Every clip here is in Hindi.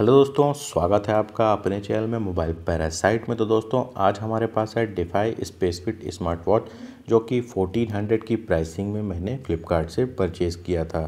हेलो दोस्तों स्वागत है आपका अपने चैनल में मोबाइल पैरासाइट में तो दोस्तों आज हमारे पास है डिफाई स्पेसफिट स्मार्ट वॉच जो कि 1400 की प्राइसिंग में मैंने फ्लिपकार्ट से परचेज़ किया था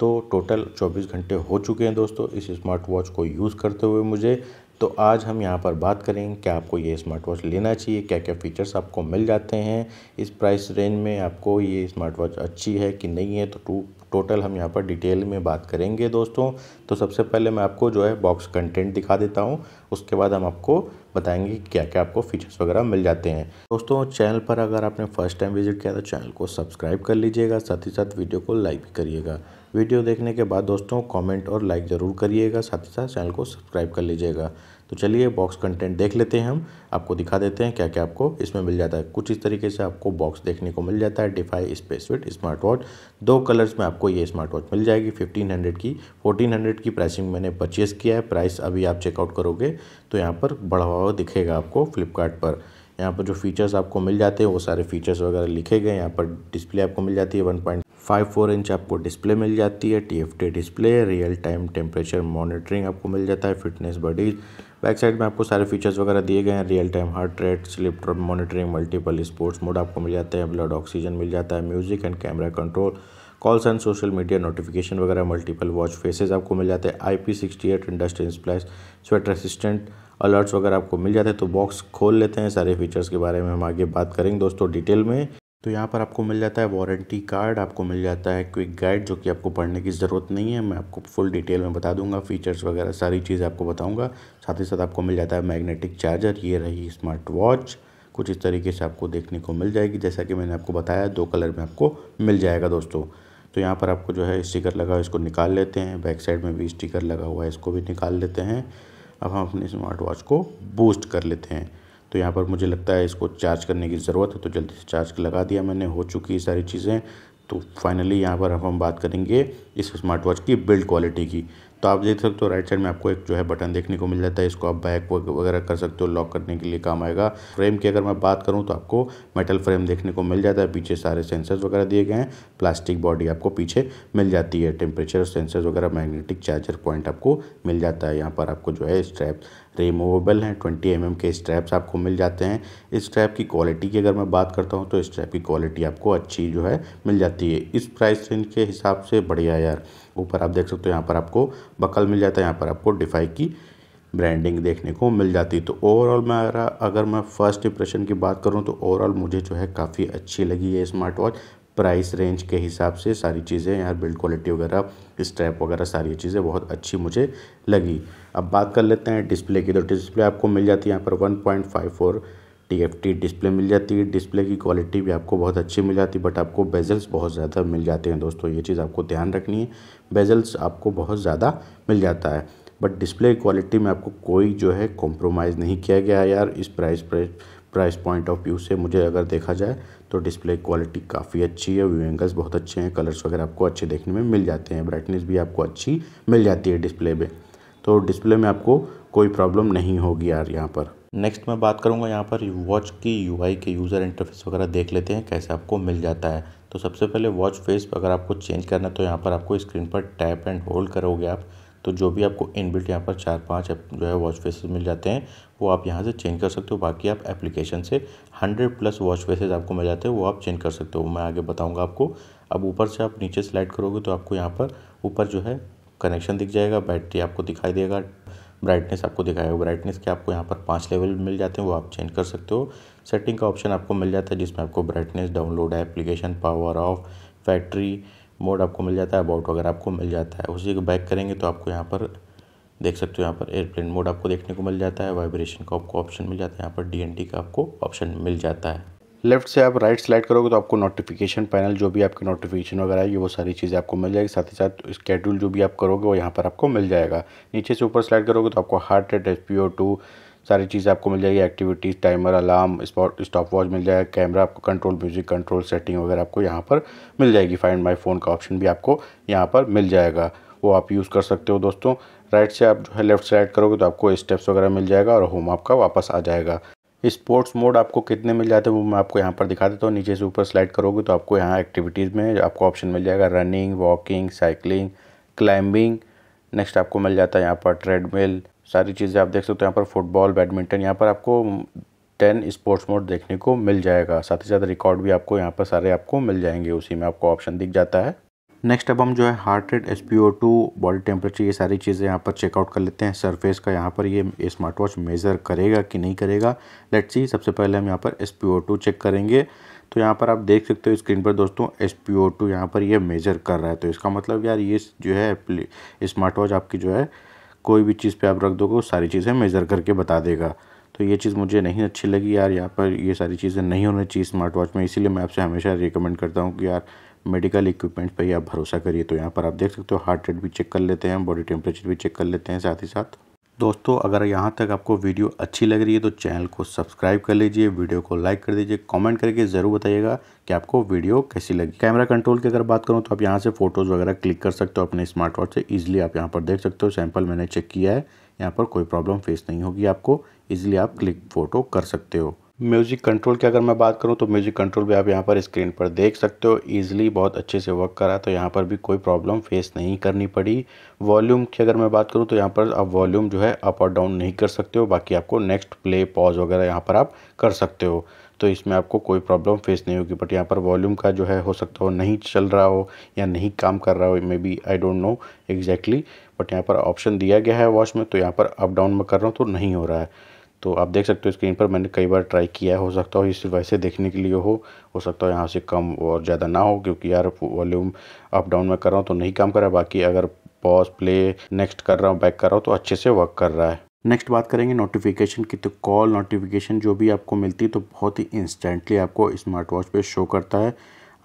तो टोटल 24 घंटे हो चुके हैं दोस्तों इस स्मार्ट वॉच को यूज़ करते हुए मुझे तो आज हम यहाँ पर बात करेंगे कि आपको ये स्मार्ट वॉच लेना चाहिए क्या क्या फ़ीचर्स आपको मिल जाते हैं इस प्राइस रेंज में आपको ये स्मार्ट वॉच अच्छी है कि नहीं है तो टू टोटल हम यहाँ पर डिटेल में बात करेंगे दोस्तों तो सबसे पहले मैं आपको जो है बॉक्स कंटेंट दिखा देता हूँ उसके बाद हम आपको बताएंगे कि क्या क्या आपको फीचर्स वगैरह मिल जाते हैं दोस्तों चैनल पर अगर आपने फर्स्ट टाइम विजिट किया तो चैनल को सब्सक्राइब कर लीजिएगा साथ ही साथ वीडियो को लाइक भी करिएगा वीडियो देखने के बाद दोस्तों कमेंट और लाइक ज़रूर करिएगा साथ ही साथ चैनल को सब्सक्राइब कर लीजिएगा तो चलिए बॉक्स कंटेंट देख लेते हैं हम आपको दिखा देते हैं क्या क्या आपको इसमें मिल जाता है कुछ इस तरीके से आपको बॉक्स देखने को मिल जाता है डिफाई स्पेसविट स्मार्ट वॉच दो कलर्स में आपको ये स्मार्ट वॉच मिल जाएगी 1500 की 1400 की प्राइसिंग मैंने परचेस किया है प्राइस अभी आप चेकआउट करोगे तो यहाँ पर बढ़ा हुआ दिखेगा आपको फ्लिपकार्ट पर यहाँ पर जो फीचर्स आपको मिल जाते हैं वो सारे फीचर्स वगैरह लिखे गए यहाँ पर डिस्प्ले आपको मिल जाती है वन फाइव फोर इंच आपको डिस्प्ले मिल जाती है TFT display real time temperature monitoring आपको मिल जाता है फिटनेस बॉडीज बैक साइड में आपको सारे फीचर्स वगैरह दिए गए हैं real time heart rate sleep monitoring multiple sports mode आपको मिल जाते हैं ब्लड ऑक्सीजन मिल जाता है music and camera control calls and social media notification वगैरह मल्टीपल वॉच फेसेस आपको मिल जाते हैं I P sixty eight industry splash sweat resistant alerts वगैरह आपको मिल जाते हैं तो बॉक्स खोल लेते हैं सारे फीचर्स के बारे में हम आगे बात करेंगे दोस्तों डिटेल में तो यहाँ पर आपको मिल जाता है वारंटी कार्ड आपको मिल जाता है क्विक गाइड जो कि आपको पढ़ने की ज़रूरत नहीं है मैं आपको फुल डिटेल में बता दूंगा फीचर्स वगैरह सारी चीज़ें आपको बताऊंगा साथ ही साथ आपको मिल जाता है मैग्नेटिक चार्जर ये रही स्मार्ट वॉच कुछ इस तरीके से आपको देखने को मिल जाएगी जैसा कि मैंने आपको बताया दो कलर में आपको मिल जाएगा दोस्तों तो यहाँ पर आपको जो है स्टिकर लगा हुआ इसको निकाल लेते हैं बैक साइड में भी स्टिकर लगा हुआ है इसको भी निकाल लेते हैं अब हम अपने स्मार्ट वॉच को बूस्ट कर लेते हैं तो यहाँ पर मुझे लगता है इसको चार्ज करने की ज़रूरत है तो जल्दी से चार्ज लगा दिया मैंने हो चुकी सारी चीज़ें तो फाइनली यहाँ पर अब हम बात करेंगे इस स्मार्ट वॉच की बिल्ड क्वालिटी की तो आप देख सकते हो राइट साइड में आपको एक जो है बटन देखने को मिल जाता है इसको आप बैक वगैरह कर सकते हो लॉक करने के लिए काम आएगा फ्रेम की अगर मैं बात करूँ तो आपको मेटल फ्रेम देखने को मिल जाता है पीछे सारे सेंसर्स वगैरह दिए गए हैं प्लास्टिक बॉडी आपको पीछे मिल जाती है टेम्परेचर सेंसर्स वगैरह मैग्नेटिक चार्जर पॉइंट आपको मिल जाता है यहाँ पर आपको जो है स्ट्रैप रिमूवेबल हैं ट्वेंटी एम mm के स्ट्रैप्स आपको मिल जाते हैं इस स्ट्रैप की क्वालिटी की अगर मैं बात करता हूँ तो स्ट्रैप की क्वालिटी आपको अच्छी जो है मिल जाती है इस प्राइस रेंज के हिसाब से बढ़िया यार ऊपर आप देख सकते हो यहाँ पर आपको बकल मिल जाता है यहाँ पर आपको डिफाई की ब्रांडिंग देखने को मिल जाती तो ओवरऑल मेरा अगर मैं फ़र्स्ट इंप्रेशन की बात करूँ तो ओवरऑल मुझे जो है काफ़ी अच्छी लगी ये स्मार्ट वॉच प्राइस रेंज के हिसाब से सारी चीज़ें यार बिल्ड क्वालिटी वगैरह स्ट्रैप वगैरह सारी चीज़ें बहुत अच्छी मुझे लगी अब बात कर लेते हैं डिस्प्ले की तो डिस्प्ले आपको मिल जाती है यहाँ पर one point five four T display मिल जाती है डिस्प्ले की क्वालिटी भी आपको बहुत अच्छी मिल जाती है बट आपको बेजल्स बहुत ज़्यादा मिल जाते हैं दोस्तों ये चीज़ आपको ध्यान रखनी है बेजल्स आपको बहुत ज़्यादा मिल जाता है बट डिस्प्ले क्वालिटी में आपको कोई जो है कॉम्प्रोमाइज़ नहीं किया गया यार इस price price price point of view से मुझे अगर देखा जाए तो डिस्प्ले क्वालिटी काफ़ी अच्छी है व्यू एंगल्स बहुत अच्छे हैं कलर्स वगैरह आपको अच्छे देखने में मिल जाते हैं ब्राइटनेस भी आपको अच्छी मिल जाती है डिस्प्ले में तो डिस्प्ले में आपको कोई प्रॉब्लम नहीं होगी यार यहाँ पर नेक्स्ट मैं बात करूँगा यहाँ पर वॉच की यू के यूज़र इंटरफेस वगैरह देख लेते हैं कैसे आपको मिल जाता है तो सबसे पहले वॉच फेस अगर आपको चेंज करना है तो यहाँ पर आपको स्क्रीन पर टैप एंड होल्ड करोगे आप तो जो भी आपको इनबिल्ट यहाँ पर चार पाँच जो है वॉच फेसेस मिल जाते हैं वो आप यहाँ से चेंज कर सकते हो बाकी आप एप्लीकेशन से हंड्रेड प्लस वॉच फेसेस आपको मिल जाते हैं वो आप चेंज कर सकते हो मैं आगे बताऊँगा आपको अब ऊपर से आप नीचे स्लाइड करोगे तो आपको यहाँ पर ऊपर जो है कनेक्शन दिख जाएगा बैटरी आपको दिखाई देगा ब्राइटनेस आपको दिखाया हो ब्राइटनेस के आपको यहाँ पर पाँच लेवल मिल जाते हैं वो आप चेंज कर सकते हो सेटिंग का ऑप्शन आपको मिल जाता है जिसमें आपको brightness download application power off factory mode आपको मिल जाता है अबाउट वगैरह आपको मिल जाता है उसी को बैक करेंगे तो आपको यहाँ पर देख सकते हो यहाँ पर एयरप्लेन मोड आपको देखने को मिल जाता है वाइब्रेशन का आपको ऑप्शन मिल जाता है यहाँ पर डी का आपको ऑप्शन मिल जाता है लेफ्ट से आप राइट स्लाइड करोगे तो आपको नोटिफिकेशन पैनल जो भी आपकी नोटिफिकेशन वगैरह है वो सारी चीज़ें आपको मिल जाएगी साथ ही साथ स्केड्यूल जो भी आप करोगे वो यहाँ पर आपको मिल जाएगा नीचे से ऊपर स्लाइड करोगे तो आपको heart rate H P O two सारी चीज़ें आपको मिल जाएगी activities timer alarm spot stop watch मिल जाएगा कैमरा आपको कंट्रोल म्यूजिक कंट्रोल सेटिंग वगैरह आपको यहाँ पर मिल जाएगी फाइंड माई फ़ोन का ऑप्शन भी आपको यहाँ पर मिल जाएगा वो आप यूज़ कर सकते हो दोस्तों राइट से आप जो है लेफ्ट साइड करोगे तो आपको स्टेप्स वगैरह मिल जाएगा और होम आपका वापस आ जाएगा स्पोर्ट्स मोड आपको कितने मिल जाते हैं वो मैं आपको यहाँ पर दिखा देता हूँ नीचे से ऊपर स्लाइड करोगे तो आपको यहाँ एक्टिविटीज़ में आपको ऑप्शन मिल जाएगा running walking cycling climbing next आपको मिल जाता है यहाँ पर ट्रेडमिल सारी चीज़ें आप देख सकते हो यहाँ पर फुटबॉल बैडमिंटन यहाँ पर आपको टेन स्पोर्ट्स मोड देखने को मिल जाएगा साथ ही साथ रिकॉर्ड भी आपको यहाँ पर सारे आपको मिल जाएंगे उसी में आपको ऑप्शन दिख जाता है नेक्स्ट अब हम जो है heart rate S P O two body temperature ये सारी चीज़ें यहाँ पर चेकआउट कर लेते हैं सरफेस का यहाँ पर ये स्मार्ट वॉच मेज़र करेगा कि नहीं करेगा लेट्स सी सबसे पहले हम यहाँ पर S P O two check करेंगे तो यहाँ पर आप देख सकते हो स्क्रीन पर दोस्तों एस पी ओ टू यहाँ पर ये मेज़र कर रहा है तो इसका मतलब यार ये जो है स्मार्ट वॉच आपकी जो है कोई भी चीज़ पर आप रख दोगे सारी चीज़ें मेज़र करके बता देगा तो ये चीज़ मुझे नहीं अच्छी लगी यार यहाँ पर ये सारी चीज़ें नहीं होनी चाहिए स्मार्ट वॉच में इसीलिए मैं आपसे हमेशा रिकमेंड करता हूँ कि यार मेडिकल इक्विपमेंट पे ही आप भरोसा करिए तो यहाँ पर आप देख सकते हो हार्ट रेट भी चेक कर लेते हैं बॉडी टेम्परेचर भी चेक कर लेते हैं साथ ही साथ दोस्तों अगर यहाँ तक आपको वीडियो अच्छी लग रही है तो चैनल को सब्सक्राइब कर लीजिए वीडियो को लाइक कर दीजिए कमेंट करके ज़रूर बताइएगा कि आपको वीडियो कैसी लगी कैमरा कंट्रोल की अगर बात करूँ तो आप यहाँ से फ़ोटोज़ वगैरह क्लिक कर सकते हो अपने स्मार्ट वॉच से इजीली आप यहाँ पर देख सकते हो सैंपल मैंने चेक किया है यहाँ पर कोई प्रॉब्लम फेस नहीं होगी आपको ईजिली आप क्लिक फ़ोटो कर सकते हो म्यूज़िक कंट्रोल की अगर मैं बात करूं तो म्यूज़िक कंट्रोल भी आप यहां पर स्क्रीन पर देख सकते हो ईजिली बहुत अच्छे से वर्क करा तो यहां पर भी कोई प्रॉब्लम फेस नहीं करनी पड़ी वॉल्यूम की अगर मैं बात करूं तो यहां पर आप वॉल्यूम जो है अप और डाउन नहीं कर सकते हो बाकी आपको नेक्स्ट प्ले पॉज वगैरह यहाँ पर आप कर सकते हो तो इसमें आपको कोई प्रॉब्लम फेस नहीं होगी बट यहाँ पर वॉल्यूम का जो है हो सकता हो नहीं चल रहा हो या नहीं काम कर रहा हो maybe I don't know exactly but यहाँ पर ऑप्शन दिया गया है वॉच में तो यहाँ पर अप डाउन में कर रहा हूँ तो नहीं हो रहा है तो आप देख सकते हो स्क्रीन पर मैंने कई बार ट्राई किया है हो सकता हो इस वैसे देखने के लिए हो हो सकता हो यहाँ से कम और ज़्यादा ना हो क्योंकि यार वॉल्यूम अप डाउन में कर रहा हूँ तो नहीं काम कर रहा बाकी अगर पॉज प्ले नेक्स्ट कर रहा हूँ बैक कर रहा हूँ तो अच्छे से वर्क कर रहा है नेक्स्ट बात करेंगे नोटिफिकेशन की तो कॉल नोटिफिकेशन जो भी आपको मिलती है तो बहुत ही इंस्टेंटली आपको स्मार्ट वॉच पर शो करता है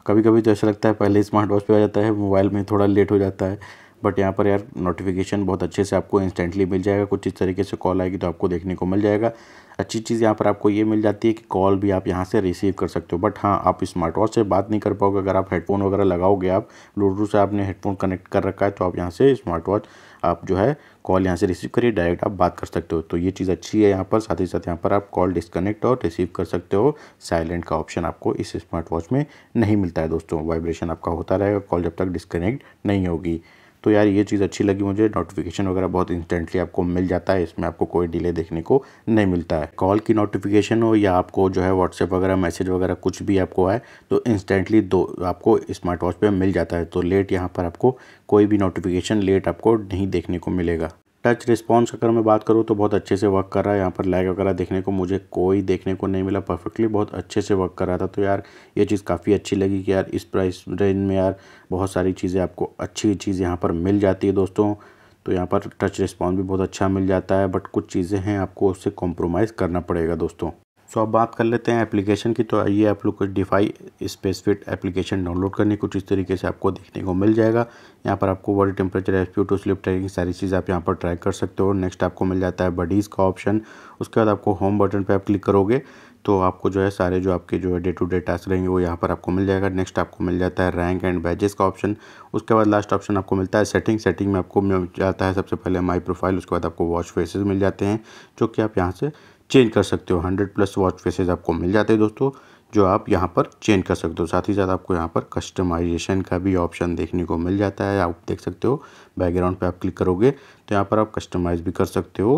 कभी कभी तो ऐसा लगता है पहले स्मार्ट वॉच पे आ जाता है मोबाइल में थोड़ा लेट हो जाता है बट यहाँ पर यार नोटिफिकेशन बहुत अच्छे से आपको इंस्टेंटली मिल जाएगा कुछ इस तरीके से कॉल आएगी तो आपको देखने को मिल जाएगा अच्छी चीज़ यहाँ पर आपको ये मिल जाती है कि कॉल भी आप यहाँ से रिसीव कर सकते हो बट हाँ आप स्मार्ट वॉच से बात नहीं कर पाओगे अगर आप हेडफोन वगैरह लगाओगे आप ब्लूटूथ से आपने हेडफोन कनेक्ट कर रखा है तो आप यहाँ से स्मार्ट वॉच आप जो है कॉल यहाँ से रिसीव करिए डायरेक्ट आप बात कर सकते हो तो ये चीज़ अच्छी है यहाँ पर साथ ही साथ यहाँ पर आप कॉल डिस्कनेक्ट और रिसीव कर सकते हो साइलेंट का ऑप्शन आपको इस स्मार्ट वॉच में नहीं मिलता है दोस्तों वाइब्रेशन आपका होता रहेगा कॉल जब तक डिस्कनेक्ट नहीं होगी तो यार ये चीज़ अच्छी लगी मुझे नोटिफिकेशन वगैरह बहुत इंस्टेंटली आपको मिल जाता है इसमें आपको कोई डिले देखने को नहीं मिलता है कॉल की नोटिफिकेशन हो या आपको जो है व्हाट्सएप वगैरह मैसेज वगैरह कुछ भी आपको आए तो इंस्टेंटली दो आपको स्मार्ट वॉच पर मिल जाता है तो लेट यहाँ पर आपको कोई भी नोटिफिकेशन लेट आपको नहीं देखने को मिलेगा टच रिस्पॉन्स अगर मैं बात करूँ तो बहुत अच्छे से वर्क कर रहा है यहाँ पर लैग वगैरह देखने को मुझे कोई देखने को नहीं मिला परफेक्टली बहुत अच्छे से वर्क कर रहा था तो यार ये चीज़ काफ़ी अच्छी लगी कि यार इस प्राइस रेंज में यार बहुत सारी चीज़ें आपको अच्छी चीज़ यहाँ पर मिल जाती है दोस्तों तो यहाँ पर टच रिस्पॉन्स भी बहुत अच्छा मिल जाता है बट कुछ चीज़ें हैं आपको उससे कॉम्प्रोमाइज़ करना पड़ेगा दोस्तों सो अब बात कर लेते हैं एप्लीकेशन की तो आइए आप लोग को डिफाई स्पेसिफिक एप्लीकेशन डाउनलोड करनी कुछ इस तरीके से आपको देखने को मिल जाएगा यहाँ पर आपको body temperature SPO two sleep tracking सारी चीज़ आप यहाँ पर ट्रैक कर सकते हो नेक्स्ट आपको मिल जाता है बडीज़ का ऑप्शन उसके बाद आपको होम बटन पर आप क्लिक करोगे तो आपको जो है सारे जो आपके जो है डे टू डे टास्क रहेंगे वो यहाँ पर आपको मिल जाएगा नेक्स्ट आपको मिल जाता है रैंक एंड बैजेस का ऑप्शन उसके बाद लास्ट ऑप्शन आपको मिलता है सेटिंग सेटिंग में आपको मिल जाता है सबसे पहले माय प्रोफाइल उसके बाद आपको वॉच फेसेस मिल जाते हैं जो कि आप यहाँ से चेंज कर सकते हो हंड्रेड प्लस वॉच फेसेज आपको मिल जाते हैं दोस्तों जो आप यहाँ पर चेंज कर सकते हो साथ ही साथ आपको यहाँ पर कस्टमाइजेशन का भी ऑप्शन देखने को मिल जाता है आप देख सकते हो बैकग्राउंड पे आप क्लिक करोगे तो यहाँ पर आप कस्टमाइज़ भी कर सकते हो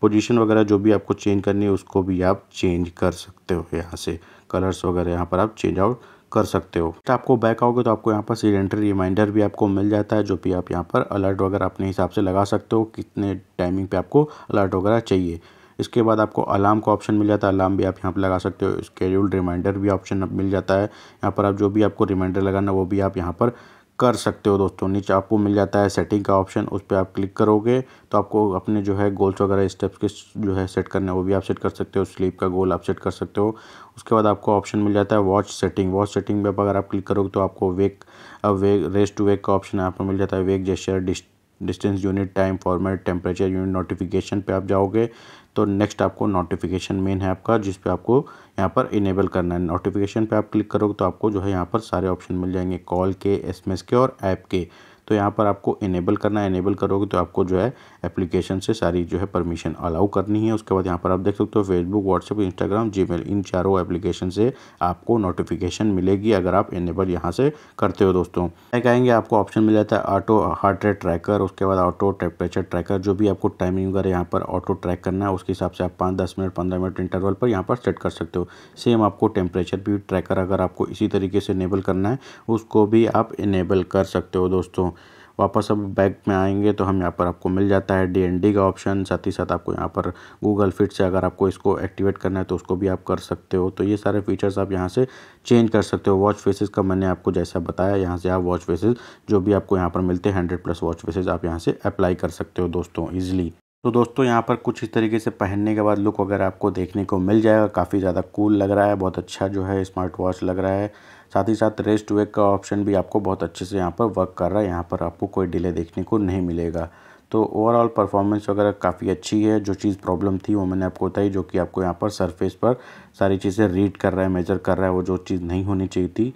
पोजीशन वगैरह जो भी आपको चेंज करनी है उसको भी आप चेंज कर सकते हो यहाँ से कलर्स वगैरह यहाँ पर आप चेंज आउट कर सकते हो तो आपको बैक आओगे तो आपको यहाँ पर सीडेंट्री रिमाइंडर भी आपको मिल जाता है जो भी आप यहाँ पर अलर्ट वगैरह अपने हिसाब से लगा सकते हो कितने टाइमिंग पे आपको अलर्ट वगैरह चाहिए इसके बाद आपको अलार्म का ऑप्शन मिल जाता है अलार्म भी आप यहाँ पर लगा सकते हो स्केड्यूल्ड रिमाइंडर भी ऑप्शन मिल जाता है यहाँ पर आप जो भी आपको रिमाइंडर लगाना वो भी आप यहाँ पर कर सकते हो दोस्तों नीचे आपको मिल जाता है सेटिंग का ऑप्शन उस पर आप क्लिक करोगे तो आपको अपने जो है गोल्स वगैरह स्टेप्स के जो है सेट करने वो भी आप सेट कर सकते हो स्लीप का गोल आप सेट कर सकते हो उसके बाद आपको ऑप्शन मिल जाता है वॉच सेटिंग वॉच सेटिंग में अगर आप क्लिक करोगे तो आपको वेक वेक रेस्ट टू वेक का ऑप्शन यहाँ पर मिल जाता है वेक जेस्टर डिस्ट distance unit time format temperature unit notification पे आप जाओगे तो नेक्स्ट आपको नोटिफिकेशन मेन है आपका जिस पे आपको यहाँ पर इनेबल करना है नोटिफिकेशन पे आप क्लिक करोगे तो आपको जो है यहाँ पर सारे ऑप्शन मिल जाएंगे कॉल के एसएमएस के और ऐप के तो यहाँ पर आपको इनेबल करना है इनेबल करोगे तो आपको जो है एप्लीकेशन से सारी जो है परमिशन अलाउ करनी है उसके बाद यहाँ पर आप देख सकते हो फेसबुक व्हाट्सएप इंस्टाग्राम जी इन चारों एप्लीकेशन से आपको नोटिफिकेशन मिलेगी अगर आप इनेबल यहाँ से करते हो दोस्तों क्या कहेंगे आपको ऑप्शन मिल जाता है ऑटो हार्ट रेट ट्रैकर उसके बाद ऑटो टेम्परेचर ट्रैकर जो भी आपको टाइमिंग वगैरह यहाँ पर ऑटो ट्रैक करना है उसके हिसाब से आप पाँच दस मिनट पंद्रह मिनट इंटरवल पर यहाँ पर सेट कर सकते हो सेम आपको टेम्परेचर भी ट्रैकर अगर आपको इसी तरीके से इनेबल करना है उसको भी आप इनेबल कर सकते हो दोस्तों वापस अब बैक में आएंगे तो हम यहाँ पर आपको मिल जाता है डी का ऑप्शन साथ ही साथ आपको यहाँ पर गूगल फिट से अगर आपको इसको एक्टिवेट करना है तो उसको भी आप कर सकते हो तो ये सारे फीचर्स आप यहाँ से चेंज कर सकते हो वॉच फेसेस का मैंने आपको जैसा बताया यहाँ से आप वॉच फेसेस जो भी आपको यहाँ पर मिलते हैं हंड्रेड प्लस वॉच फेसेस आप यहाँ से अप्लाई कर सकते हो दोस्तों ईजिली तो दोस्तों यहाँ पर कुछ इस तरीके से पहनने के बाद लुक वगैरह आपको देखने को मिल जाएगा काफ़ी ज़्यादा कूल लग रहा है बहुत अच्छा जो है स्मार्ट वॉच लग रहा है साथ ही साथ रेस्ट वेक का ऑप्शन भी आपको बहुत अच्छे से यहाँ पर वर्क कर रहा है यहाँ पर आपको कोई डिले देखने को नहीं मिलेगा तो ओवरऑल परफॉर्मेंस वगैरह काफ़ी अच्छी है जो चीज़ प्रॉब्लम थी वो मैंने आपको बताई जो कि आपको यहाँ पर सरफेस पर सारी चीज़ें रीड कर रहा है मेजर कर रहा है वो जो चीज़ नहीं होनी चाहिए थी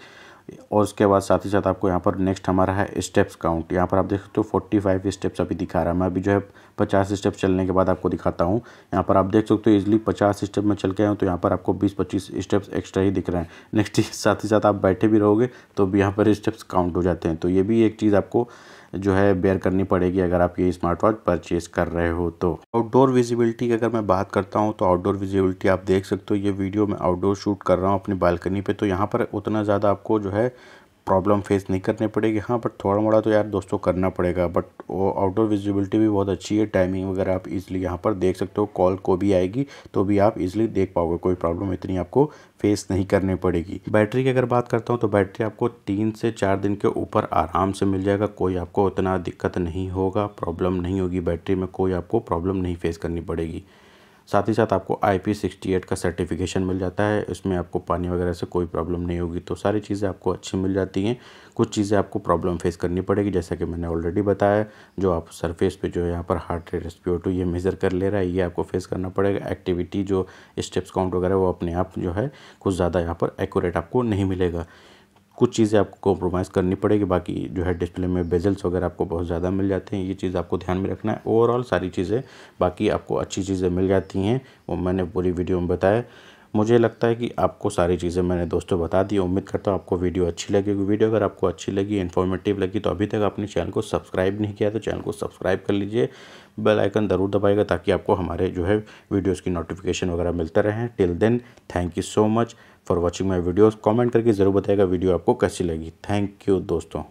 और उसके बाद साथ ही साथ आपको यहाँ पर नेक्स्ट हमारा है स्टेप्स काउंट यहाँ पर आप देख सकते हो फोर्टी फाइव स्टेप्स अभी दिखा रहा है मैं अभी जो है पचास स्टेप्स चलने के बाद आपको दिखाता हूँ यहाँ पर आप देख सकते हो इजिली पचास स्टेप में चल के आए तो यहाँ पर आपको बीस पच्चीस स्टेप्स एक्स्ट्रा ही दिख रहे हैं नेक्स्ट साथ ही साथ आप बैठे भी रहोगे तो भी यहाँ पर स्टेप्स काउंट हो जाते हैं तो ये भी एक चीज़ आपको जो है बेयर करनी पड़ेगी अगर आप ये स्मार्ट वॉच परचेज कर रहे हो तो आउटडोर विजिबिलिटी की अगर मैं बात करता हूँ तो आउटडोर विजिबिलिटी आप देख सकते हो ये वीडियो मैं आउटडोर शूट कर रहा हूँ अपनी बालकनी पर तो यहाँ पर उतना ज़्यादा आपको जो है प्रॉब्लम फेस नहीं करने पड़ेगी हाँ बट थोड़ा मोड़ा तो यार दोस्तों करना पड़ेगा बट वो आउटडोर विजिबिलिटी भी बहुत अच्छी है टाइमिंग वगैरह आप इजिली यहाँ पर देख सकते हो कॉल को भी आएगी तो भी आप इजिली देख पाओगे कोई प्रॉब्लम इतनी आपको फेस नहीं करनी पड़ेगी बैटरी की अगर बात करता हूँ तो बैटरी आपको तीन से चार दिन के ऊपर आराम से मिल जाएगा कोई आपको उतना दिक्कत नहीं होगा प्रॉब्लम नहीं होगी बैटरी में कोई आपको प्रॉब्लम नहीं फेस करनी पड़ेगी साथ ही साथ आपको आई पी सिक्सटी एट का सर्टिफिकेशन मिल जाता है इसमें आपको पानी वगैरह से कोई प्रॉब्लम नहीं होगी तो सारी चीज़ें आपको अच्छी मिल जाती हैं कुछ चीज़ें आपको प्रॉब्लम फेस करनी पड़ेगी जैसा कि मैंने ऑलरेडी बताया जो आप सरफेस पे जो यहाँ पर हार्ट रेट एस टू ये मेज़र कर ले रहा है ये आपको फेस करना पड़ेगा एक्टिविटी जो स्टेप्स काउंट वगैरह वो अपने आप जो है कुछ ज़्यादा यहाँ पर एक्यूरेट आपको नहीं मिलेगा कुछ चीज़ें आपको कॉम्प्रोमाइज़ करनी पड़ेगी बाकी जो है डिस्प्ले में बेजल्स वगैरह आपको बहुत ज़्यादा मिल जाते हैं ये चीज़ आपको ध्यान में रखना है ओवरऑल सारी चीज़ें बाकी आपको अच्छी चीज़ें मिल जाती हैं वो मैंने पूरी वीडियो में बताया मुझे लगता है कि आपको सारी चीज़ें मैंने दोस्तों बता दी उम्मीद करता हूँ आपको वीडियो अच्छी लगेगी वीडियो अगर आपको अच्छी लगी इन्फॉर्मेटिव लगी तो अभी तक आपने चैनल को सब्सक्राइब नहीं किया तो चैनल को सब्सक्राइब कर लीजिए बेल आइकन ज़रूर दबाएगा ताकि आपको हमारे जो है वीडियोज़ की नोटिफिकेशन वगैरह मिलता रहे till then thank you so much for watching my videos comment करके ज़रूर बताएगा वीडियो आपको कैसी लगी थैंक यू दोस्तों